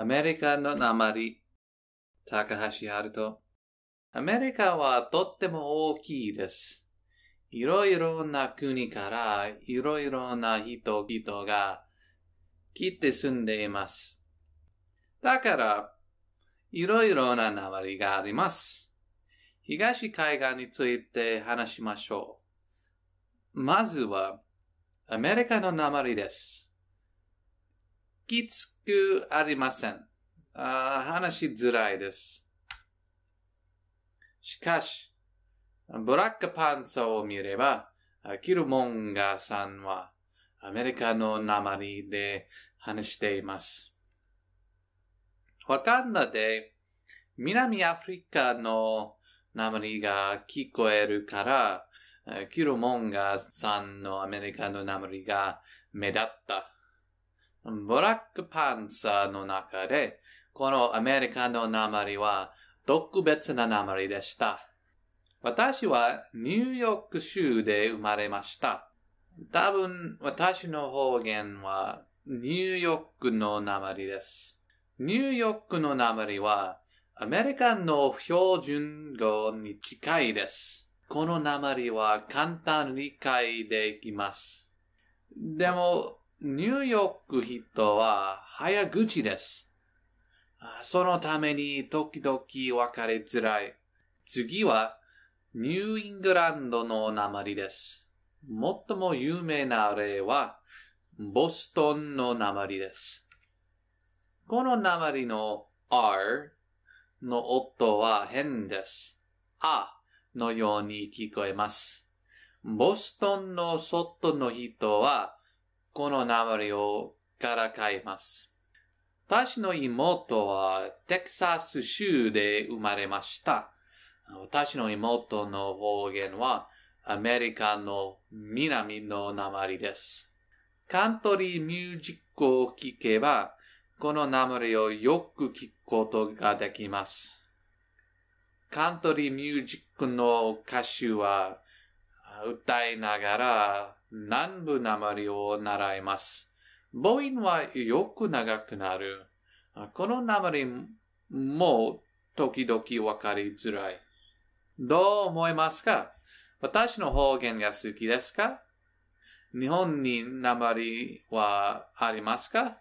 アメリカのり、高橋春人。アメリカはとっても大きいです。いろいろな国からいろいろな人々が来て住んでいます。だから、いろいろな鉛があります。東海岸について話しましょう。まずは、アメリカのりです。きつくありません。あ話しづらいです。しかし、ブラックパンツを見れば、キルモンガーさんはアメリカの鉛で話しています。わかんなで南アフリカの鉛が聞こえるから、キルモンガーさんのアメリカの鉛が目立った。ブラックパンサーの中で、このアメリカの鉛は特別な鉛でした。私はニューヨーク州で生まれました。多分私の方言はニューヨークの鉛です。ニューヨークの鉛はアメリカンの標準語に近いです。この鉛は簡単に理解できます。でも、ニューヨーク人は早口です。そのために時々分かりづらい。次はニューイングランドの前です。最も有名な例はボストンの前です。この前の R の音は変です。あのように聞こえます。ボストンの外の人はこの名前をからかいます。私の妹はテキサス州で生まれました。私の妹の方言はアメリカの南の前です。カントリーミュージックを聴けば、この名前をよく聞くことができます。カントリーミュージックの歌手は歌いながら南部なまりを習います。母音はよく長くなる。このなまりも時々わかりづらい。どう思いますか私の方言が好きですか日本になまりはありますか